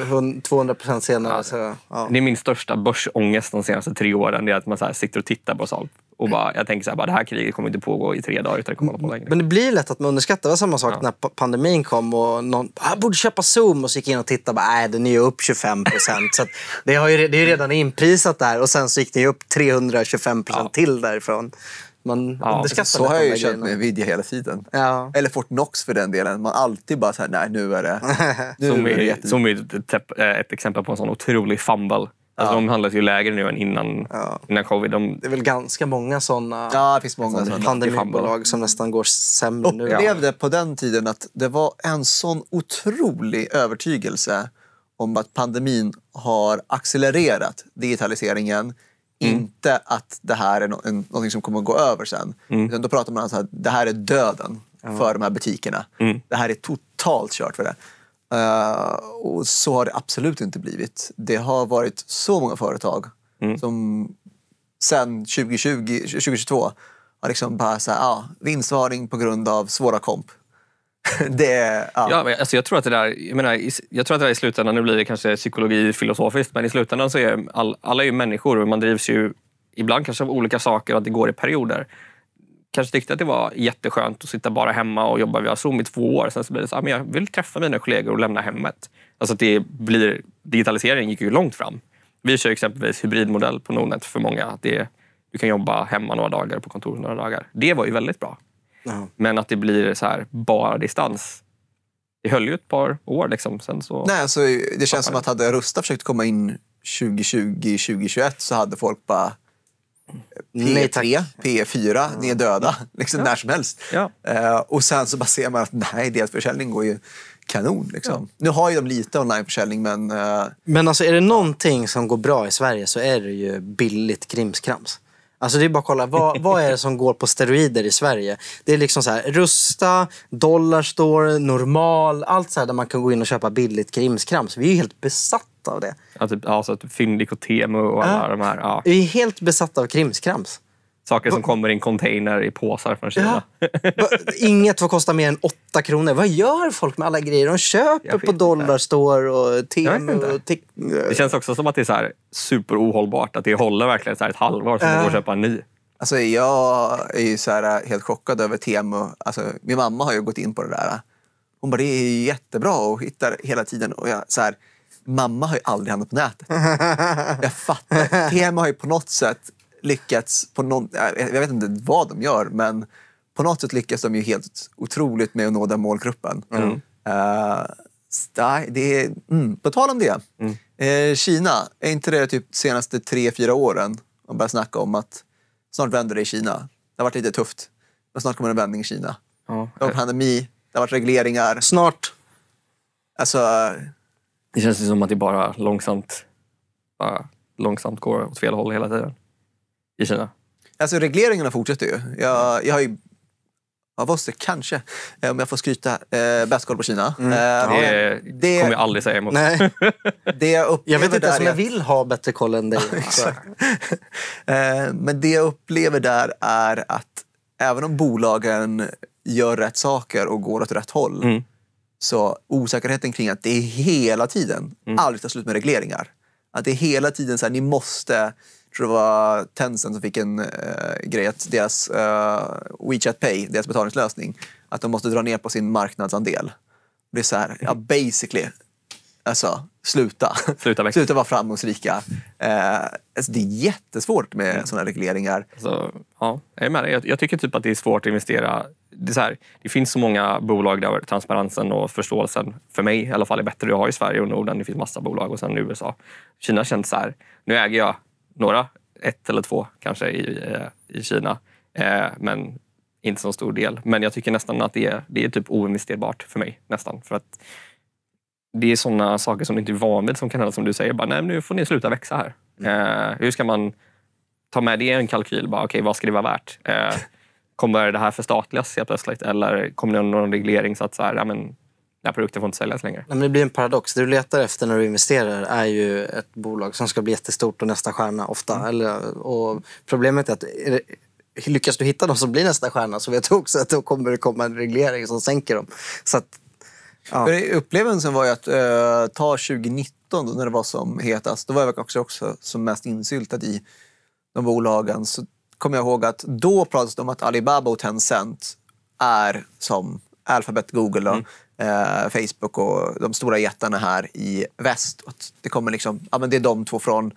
200 procent senare. Ja. Så, ja. Det är min största börsångest de senaste tre åren. Det är att man så sitter och tittar på sånt. Och bara, jag tänker så här, bara, det här kriget kommer inte pågå i tre dagar utan det kommer hålla på längre. Men det blir lätt att man underskattar. Det var samma sak ja. när pandemin kom och någon ah, jag borde köpa Zoom och så gick in och tittade. Bara, Nej, den är ju upp 25 procent. så det, har ju, det är ju redan inprisat där och sen så gick det upp 325 procent till därifrån. Man ja, underskattar Så har jag ju känt med Nvidia hela tiden. Ja. Eller Fortnox för den delen. Man alltid bara så här, nej nu är det... Nu som, är, det som är eh, ett exempel på en sån otrolig fumble. Alltså ja. De handlas ju lägre nu än innan, ja. innan covid. De... Det är väl ganska många såna ja, det finns många sådana. pandemibolag som nästan går sämre och nu. Jag upplevde på den tiden att det var en sån otrolig övertygelse om att pandemin har accelererat digitaliseringen Mm. Inte att det här är no någonting som kommer att gå över sen. Mm. Utan då pratar man om alltså att det här är döden ja. för de här butikerna. Mm. Det här är totalt kört för det. Uh, och så har det absolut inte blivit. Det har varit så många företag mm. som sen 2020, 2022 har liksom bara så här, ah, vinstvarning på grund av svåra komp. det, ja. Ja, alltså jag, tror att det där, jag, menar, jag tror att det där i slutändan, nu blir det kanske psykologi filosofiskt, men i slutändan så är all, alla är ju människor och man drivs ju ibland kanske av olika saker och att det går i perioder. Kanske tyckte att det var jätteskönt att sitta bara hemma och jobba via Zoom i två år. Sen så blir det så att ah, jag vill träffa mina kollegor och lämna hemmet. Alltså det blir, digitaliseringen gick ju långt fram. Vi kör exempelvis hybridmodell på Nordnet för många. det, du kan jobba hemma några dagar på kontoret några dagar. Det var ju väldigt bra. Mm. Men att det blir så här, bara distans. Det höll ju ett par år. Liksom, sen så Nej, alltså, det känns som att hade Rusta försökt komma in 2020, 2021 så hade folk bara P3, nej, P4, mm. ni är döda. Liksom ja. När som helst. Ja. Uh, och sen så bara ser man att nej, deras försäljning går ju kanon. Liksom. Ja. Nu har ju de lite onlineförsäljning, men... Uh... Men alltså, är det någonting som går bra i Sverige så är det ju billigt krimskrams. Alltså det är bara att kolla, vad, vad är det som går på steroider i Sverige? Det är liksom så här, Rusta, Dollarstore, Normal, allt så här där man kan gå in och köpa billigt krimskrams. Vi är ju helt besatta av det. Ja, typ, alltså, Fyndik och Temu och alla ja. de här. Ja. Vi är helt besatta av krimskrams. Saker som kommer i en container i påsar från Kina. Ja. Inget får kosta mer än 8 kronor. Vad gör folk med alla grejer? De köper på Dollarstore och Tim. Det känns också som att det är så här superohållbart. Att det håller verkligen så här ett halvår, som äh. går och köpa en ny. Alltså, jag är så här, eh, helt chockad över Temu. Alltså, min mamma har ju gått in på det där. Hon bara, det är jättebra och hittar hela tiden. Och jag, så här, mamma har ju aldrig handlat på nätet. Jag fattar. Temu har ju på något sätt lyckats på någon, jag vet inte vad de gör, men på något sätt lyckas de ju helt otroligt med att nå den målgruppen. Mm. Uh, det är, mm, på tal om det. Mm. Eh, Kina, är inte det typ de senaste tre, fyra åren man börjar snacka om att snart vänder det i Kina. Det har varit lite tufft, men snart kommer en vändning i Kina. Ja. Det har varit pandemi, det har varit regleringar. Snart. Alltså... Det känns som att det bara långsamt, bara långsamt går åt fel håll hela tiden i Kina? Alltså regleringarna fortsätter ju. Jag, jag har ju av oss kanske, eh, om jag får skryta, eh, bäst koll på Kina. Mm. Eh, det, det, kommer jag aldrig säga emot. Nej. det jag, jag vet inte ens om jag vill ha bättre koll än dig. eh, men det jag upplever där är att även om bolagen gör rätt saker och går åt rätt håll mm. så osäkerheten kring att det är hela tiden mm. aldrig tar slut med regleringar. Att det är hela tiden så här, ni måste tror det var Tencent som fick en eh, grej att deras eh, WeChat Pay, deras betalningslösning, att de måste dra ner på sin marknadsandel. Det är så här, ja, basically, alltså sluta. Sluta, sluta vara framgångsrika. Eh, alltså, det är jättesvårt med mm. sådana regleringar. Alltså, ja, jag, är med. Jag, jag tycker typ att det är svårt att investera det, här, det, finns så många bolag där transparensen och förståelsen, för mig i alla fall, är bättre. Jag har i Sverige och Norden, det finns massa bolag och sen i USA. Kina känns så här, nu äger jag några, ett eller två kanske i, eh, i Kina. Eh, men inte så stor del. Men jag tycker nästan att det är, det är typ oinvesterbart för mig. nästan. För att Det är sådana saker som du inte är van vid som kan hända som du säger. Bara, Nej, nu får ni sluta växa här. Mm. Eh, hur ska man ta med det i en kalkyl? Bara, okay, vad ska det vara värt? kommer det här förstatligas helt plötsligt? Eller kommer det någon reglering så att så här, ja, men, den här produkten får inte säljas längre. Nej, men det blir en paradox. Det du letar efter när du investerar är ju ett bolag som ska bli jättestort och nästa stjärna ofta. Mm. Eller, och problemet är att är det, lyckas du hitta dem som blir nästa stjärna så vet du också att då kommer det komma en reglering som sänker dem. Så att, ja. upplevelsen var ju att eh, ta 2019 då, när det var som hetast, då var jag också, också som mest insyltad i de bolagen. Så kommer jag ihåg att då pratades det om att Alibaba och Tencent är som Alphabet, Google och mm. eh, Facebook och de stora jättarna här i väst. Det, kommer liksom, ja, men det är de två från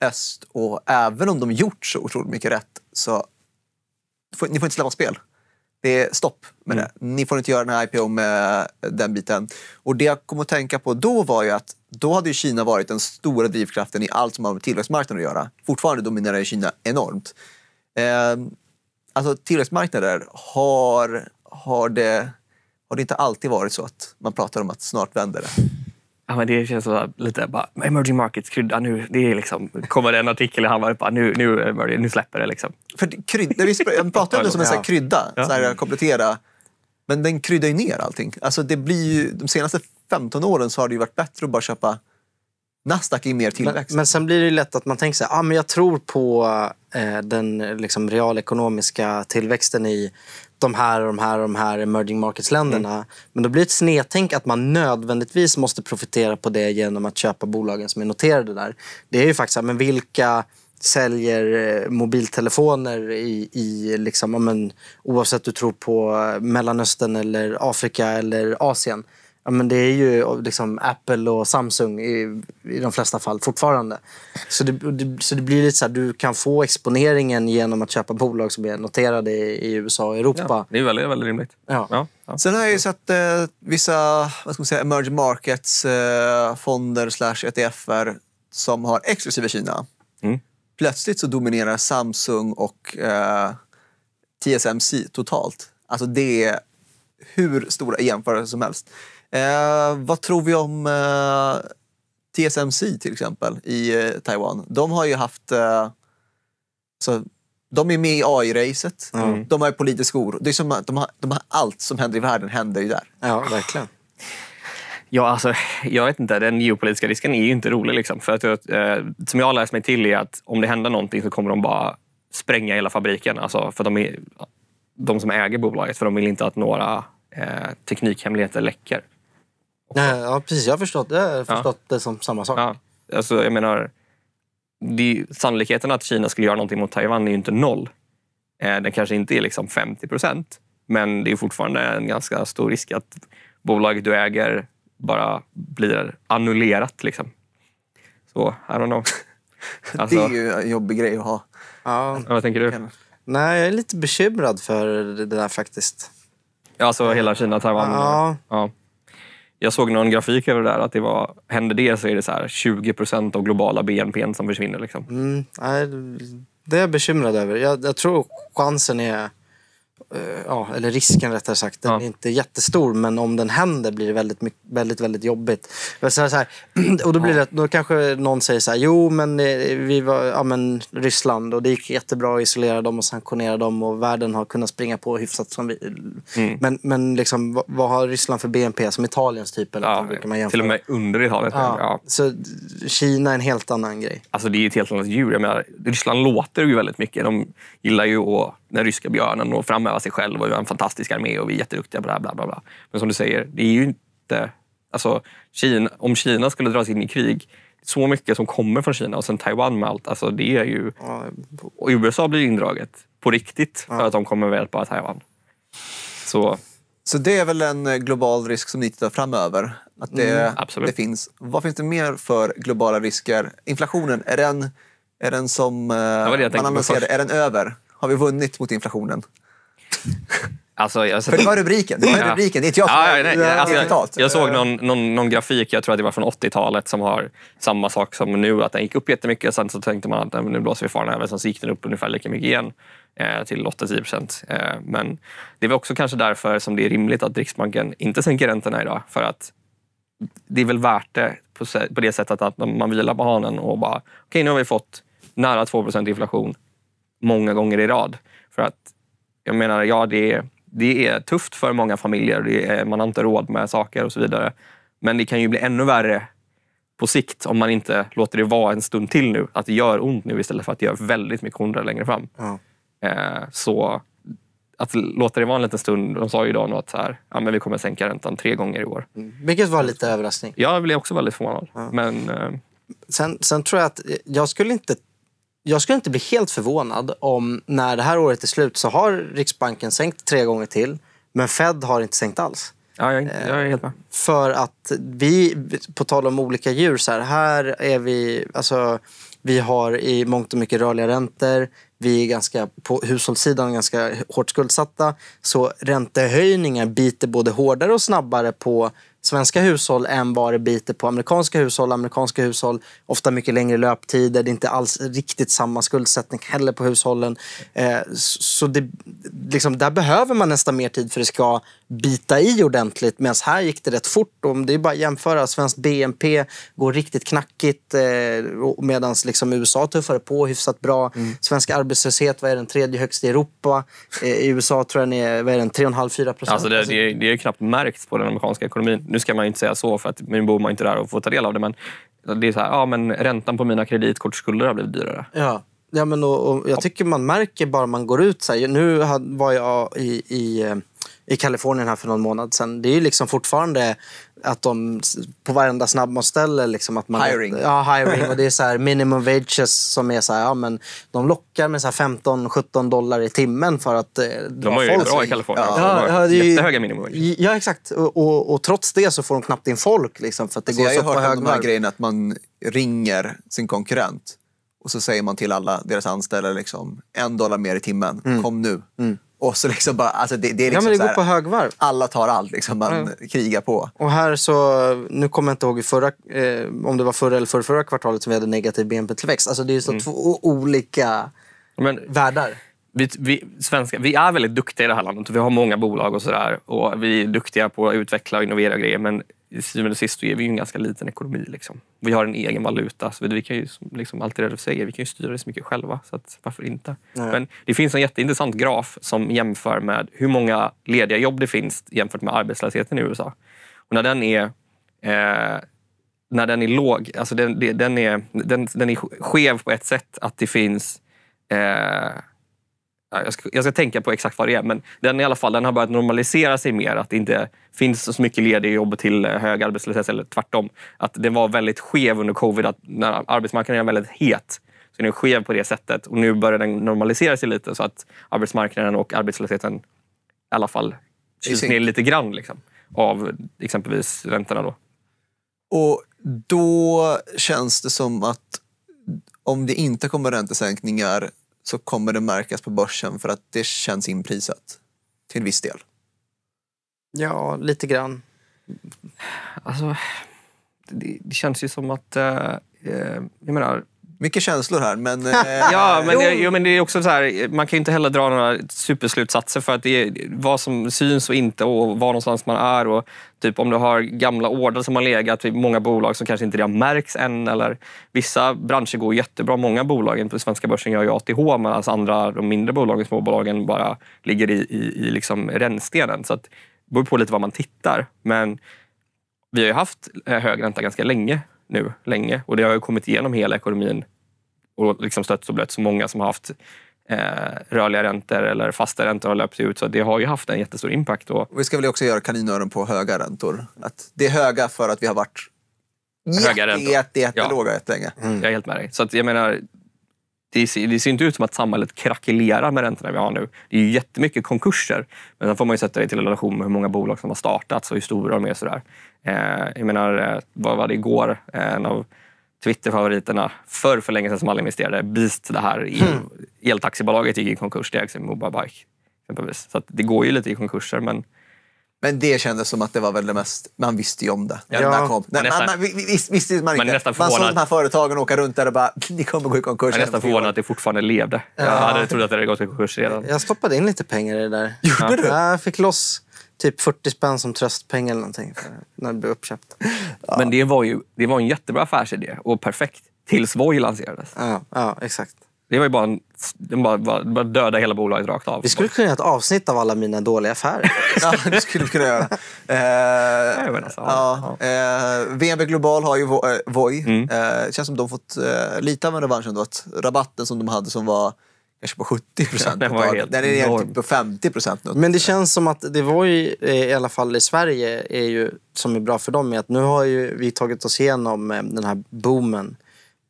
öst och även om de gjort så otroligt mycket rätt så får, ni får inte släppa spel. Det är stopp med mm. det. Ni får inte göra den här IPO med den biten. Och det jag kom att tänka på då var ju att då hade Kina varit den stora drivkraften i allt som har med tillväxtmarknaden att göra. Fortfarande dominerar ju Kina enormt. Eh, alltså tillväxtmarknader har, har det har det inte alltid varit så att man pratar om att snart vänder det? Ja, men det känns så lite bara, emerging markets-krydda nu. Det är liksom, kommer det en artikel i Hammarby, bara, nu, nu, nu släpper det. Liksom. För krydda, vi pratar om det som en ja. krydda, ja. så här, komplettera. Men den kryddar ju ner allting. Alltså, det blir ju, de senaste 15 åren så har det varit bättre att bara köpa Nasdaq i mer tillväxt. Men, men, sen blir det lätt att man tänker så här, ah, men jag tror på eh, den liksom, realekonomiska tillväxten i de här och de här och de här emerging markets-länderna. Mm. Men då blir det ett snedtänk att man nödvändigtvis måste profitera på det genom att köpa bolagen som är noterade där. Det är ju faktiskt, så här, men vilka säljer eh, mobiltelefoner i, i liksom, men, oavsett du tror på Mellanöstern eller Afrika eller Asien ja, men det är ju liksom Apple och Samsung i, i de flesta fall fortfarande. Så det, det, så det blir lite så här, du kan få exponeringen genom att köpa bolag som är noterade i, i USA och Europa. Ja, det är väldigt, väldigt rimligt. Ja. ja. Ja. Sen har jag ju sett eh, vissa vad ska man säga, emerging markets-fonder eh, slash ETFer som har exklusiva Kina. Mm. Plötsligt så dominerar Samsung och eh, TSMC totalt. Alltså det är hur stora jämförelser som helst. Eh, vad tror vi om eh, TSMC till exempel i eh, Taiwan? De har ju haft... Eh, så, de är med i AI-racet. Mm. De har politisk oro. Det är som de har, de har, allt som händer i världen händer ju där. Ja, verkligen. Ja, alltså, jag vet inte. Den geopolitiska risken är ju inte rolig. Liksom. För att, eh, som jag har läst mig till är att om det händer någonting så kommer de bara spränga hela fabriken. Alltså, för de, är, de som äger bolaget, för de vill inte att några eh, teknikhemligheter läcker ja, precis. Jag har förstått, jag har förstått det som samma sak. Ja. Alltså, jag menar, det, sannolikheten att Kina skulle göra någonting mot Taiwan är ju inte noll. Eh, den kanske inte är liksom 50 procent, men det är fortfarande en ganska stor risk att bolaget du äger bara blir annullerat. Liksom. Så, I don't know. Alltså, det är alltså- ju en jobbig grej att ha. Ja. Vad tänker du? Nej, jag är lite bekymrad för det där faktiskt. Alltså hela Kina, Taiwan? Ja. ja. Jag såg någon grafik över det där, att det var, händer det så är det så här 20 av globala BNP som försvinner. Liksom. Mm, det är jag bekymrad över. Jag, jag tror chansen är Eh, ja, eller risken rättare sagt, den ja. är inte jättestor. Men om den händer blir det väldigt, väldigt, väldigt jobbigt. Så här, och då, blir det, då kanske någon säger så här, jo men eh, vi var, ja men Ryssland och det gick jättebra att isolera dem och sanktionera dem och världen har kunnat springa på hyfsat som vi. Mm. Men, men liksom, vad, vad, har Ryssland för BNP som Italiens typ? Eller ja, brukar man Till och med under Italien. Ja. ja. Så Kina är en helt annan grej. Alltså det är ett helt annat djur. Jag menar, Ryssland låter ju väldigt mycket. De gillar ju att den ryska björnen och framhäva sig själv och vi har en fantastisk armé och vi är jätteduktiga på Bla, bla, bla. Men som du säger, det är ju inte... Alltså, Kina, om Kina skulle dras in i krig, så mycket som kommer från Kina och sen Taiwan med allt, alltså det är ju... Och USA blir indraget på riktigt för att de kommer att hjälpa Taiwan. Så så det är väl en eh, global risk som ni tittar framöver? Att det, mm, det, finns. Vad finns det mer för globala risker? Inflationen, är den, är den som eh, det det man annonserade, är den över? har vi vunnit mot inflationen? Alltså, jag, alltså, För det var rubriken. Det var rubriken. Det är inte jag som ja, ja, nej, alltså, jag, jag, såg någon, någon, någon, grafik, jag tror att det var från 80-talet, som har samma sak som nu. Att den gick upp jättemycket, sen så tänkte man att nu blåser vi faran över. Sen så gick den upp ungefär lika mycket igen eh, till 8-10 procent. Eh, men det är väl också kanske därför som det är rimligt att Riksbanken inte sänker räntorna idag. För att det är väl värt det på, det sättet att man vilar på hanen och bara okej, okay, nu har vi fått nära 2 procent inflation många gånger i rad. För att jag menar, ja det är, det är tufft för många familjer. Är, man har inte råd med saker och så vidare. Men det kan ju bli ännu värre på sikt om man inte låter det vara en stund till nu. Att det gör ont nu istället för att det gör väldigt mycket ondare längre fram. Mm. Eh, så att låta det vara en liten stund. De sa ju idag att här, ja, men vi kommer sänka räntan tre gånger i år. Mm. Vilket var lite överraskning. Jag blev också väldigt förvånad. Mm. Men, eh... sen, sen tror jag att eh, jag skulle inte jag skulle inte bli helt förvånad om när det här året är slut så har Riksbanken sänkt tre gånger till. Men Fed har inte sänkt alls. Ja, jag, jag är helt med. Eh, för att vi, på tal om olika djur, så här, här är vi... Alltså, vi har i mångt och mycket rörliga räntor. Vi är ganska, på hushållssidan ganska hårt skuldsatta. Så räntehöjningar biter både hårdare och snabbare på svenska hushåll än vad det biter på amerikanska hushåll. Amerikanska hushåll, ofta mycket längre löptider. Det är inte alls riktigt samma skuldsättning heller på hushållen. Eh, så det, liksom, där behöver man nästan mer tid för att det ska bita i ordentligt. Medan här gick det rätt fort. Om det är bara att jämföra. Svensk BNP går riktigt knackigt eh, medan liksom USA tuffar på hyfsat bra. Mm. Svensk arbetslöshet, vad är den tredje högsta i Europa? Eh, I USA tror jag den är, är den, 3,5-4 procent. Alltså det, det, det är knappt märkt på den amerikanska ekonomin nu ska man ju inte säga så, för att nu bor man inte där och får ta del av det. Men det är så här, ja men räntan på mina kreditkortsskulder har blivit dyrare. Ja. Ja, men och, och jag tycker man märker bara man går ut. Så här, nu var jag i, i eh, i Kalifornien här för någon månad sedan. Det är liksom fortfarande att de på varenda snabbmatsställe... Liksom att man, hiring. Ja, hiring. Och det är så här minimum wages som är så här, ja, men de lockar med 15-17 dollar i timmen för att eh, De har ju folk. bra i Kalifornien. Ja, ja, de har ja, jättehöga minimum wages. Ja, exakt. Och, och, och, trots det så får de knappt in folk. Liksom, för att det alltså, går jag så har ju hört om de här grejerna att man ringer sin konkurrent och så säger man till alla deras anställda liksom, en dollar mer i timmen, mm. kom nu. Mm. Och så liksom bara, alltså det, det är liksom ja, men liksom det går på högvarv. Alla tar allt, liksom, man mm. krigar på. Och här så, nu kommer jag inte ihåg förra, eh, om det var förra eller förra, förra kvartalet som vi hade negativ BNP-tillväxt. Alltså det är så mm. två olika men, världar. Vi, vi, svenskar, vi är väldigt duktiga i det här landet vi har många bolag och sådär. Och vi är duktiga på att utveckla och innovera grejer. Men i syvende och sist är vi ju en ganska liten ekonomi. Liksom. Vi har en egen valuta. Så vi kan ju, liksom alltid det du säger, vi kan ju styra det så mycket själva. Så att, varför inte? Nej. Men det finns en jätteintressant graf som jämför med hur många lediga jobb det finns jämfört med arbetslösheten i USA. Och när den är eh, när den är låg, alltså den, den, är, den, den är skev på ett sätt att det finns eh, jag ska, jag ska, tänka på exakt vad det är, men den i alla fall den har börjat normalisera sig mer. Att det inte finns så mycket lediga jobb till eh, hög arbetslöshet eller tvärtom. Att den var väldigt skev under covid, att när arbetsmarknaden är väldigt het så är den skev på det sättet. Och nu börjar den normalisera sig lite så att arbetsmarknaden och arbetslösheten i alla fall kyls ner lite grann liksom, av exempelvis räntorna. Då. Och då känns det som att om det inte kommer räntesänkningar så kommer det märkas på börsen för att det känns inprisat till viss del. Ja, lite grann. Alltså, det, det känns ju som att... Eh, eh jag menar, mycket känslor här, men... Eh, ja, men det, jo, men det är också så här, man kan ju inte heller dra några superslutsatser för att det är vad som syns och inte och var någonstans man är. Och typ om du har gamla order som har legat vid många bolag som kanske inte redan märks än. Eller vissa branscher går jättebra. Många bolagen på svenska börsen gör ju ATH medan andra, de mindre bolagen, småbolagen, bara ligger i, i, i liksom rännstenen. Så att, det beror på lite var man tittar. Men vi har ju haft eh, hög ränta ganska länge nu. länge Och det har ju kommit igenom hela ekonomin och liksom stött och blött så många som har haft eh, rörliga räntor eller fasta räntor har löpt ut. Så det har ju haft en jättestor impact. Och... vi ska väl också göra kaninöron på höga räntor. Att det är höga för att vi har varit höga jätte, jättelåga ja. jättelänge. Mm. Jag är helt med dig. Så att, jag menar, det ser, det ser, inte ut som att samhället krackelerar med räntorna vi har nu. Det är ju jättemycket konkurser. Men sen får man ju sätta det till relation med hur många bolag som har startats och hur stora de är. Sådär. Eh, jag menar, eh, vad var det igår? Eh, en av Twitter-favoriterna för för länge sedan som alla investerade. Beast, det här el, mm. eltaxibolaget, gick i konkurs. Det ägs liksom av Mobile Bike. Exempelvis. Så det går ju lite i konkurser men men det kändes som att det var väl det mest, man visste ju om det. ja. den kom. Man, man, man, vis, visste man inte. Man, man såg de här företagen åka runt där och bara, ni kommer gå i konkurs. Jag är nästan förvånad att det fortfarande levde. Ja. Jag hade trott att det hade gått i konkurs redan. Jag stoppade in lite pengar i det där. Gjorde ja. du? Jag fick loss typ 40 spänn som tröstpeng eller någonting när det blev uppköpt. Ja. Men det var ju det var en jättebra affärsidé och perfekt tills Voi lanserades. Ja, ja exakt. Det var ju bara, en, den bara, bara, bara döda hela bolaget rakt av. Vi skulle kunna göra ett avsnitt av alla mina dåliga affärer. ja, det skulle vi kunna göra. Eh, uh, ja, ja. Eh, VNB Global har ju eh, Voi. Mm. Eh, det känns som de fått eh, lite av en revansch ändå. Rabatten som de hade som var kanske på 70 procent. den, var helt den är ner typ på 50 procent nu. Men det känns som att det var ju, eh, i alla fall i Sverige, är ju, som är bra för dem är att nu har ju vi tagit oss igenom eh, den här boomen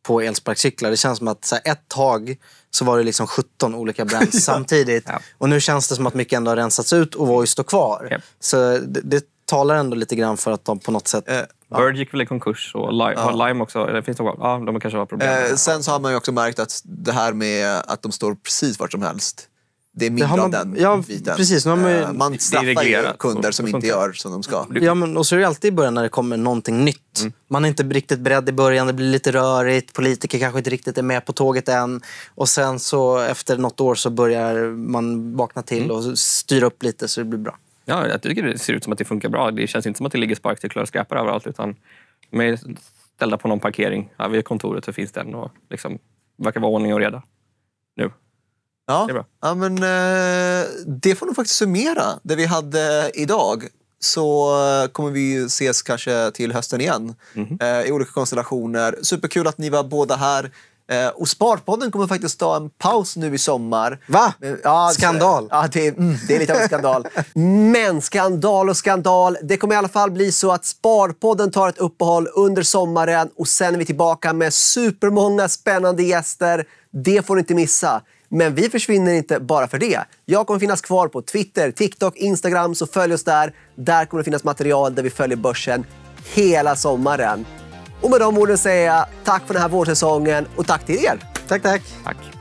på elsparkcyklar. Det känns som att så här, ett tag så var det liksom 17 olika brands ja. samtidigt. Ja. Och nu känns det som att mycket ändå har rensats ut och Voi står kvar. Yep. Så det, det, talar ändå lite grann för att de på något sätt... Eh, ja. gick väl i konkurs och Lime, har Lime också... Det finns något, ja, de kanske har problem. Eh, sen så har man ju också märkt att det här med att de står precis vart som helst det är mindre det man, av den ja, biten. Precis, man, uh, man straffar ju kunder som inte gör som de ska. Ja, men, och så är det alltid i början när det kommer någonting nytt. Mm. Man är inte riktigt beredd i början, det blir lite rörigt, politiker kanske inte riktigt är med på tåget än. Och sen så efter något år så börjar man vakna till mm. och styra upp lite så det blir bra. Ja, jag tycker det ser ut som att det funkar bra. Det känns inte som att det ligger sparkcyklar och skräpar överallt utan de är ställda på någon parkering. Ja, vid kontoret så finns den och liksom verkar vara ordning och reda nu. Ja, det, ja men, eh, det får nog faktiskt summera det vi hade idag. Så eh, kommer vi ses kanske till hösten igen mm. i olika konstellationer. Superkul att ni var båda här. Och Sparpodden kommer faktiskt ta en paus nu i sommar. Va? Ja, skandal! Ja, det, är, mm, det är lite av en skandal. Men skandal och skandal. Det kommer i alla fall bli så att Sparpodden tar ett uppehåll under sommaren och sen är vi tillbaka med supermånga spännande gäster. Det får ni inte missa. Men vi försvinner inte bara för det. Jag kommer finnas kvar på Twitter, TikTok, Instagram, så följ oss där. Där kommer det finnas material där vi följer börsen hela sommaren. Och med de orden säger jag tack för den här vårsäsongen och tack till er. Tack, tack. tack.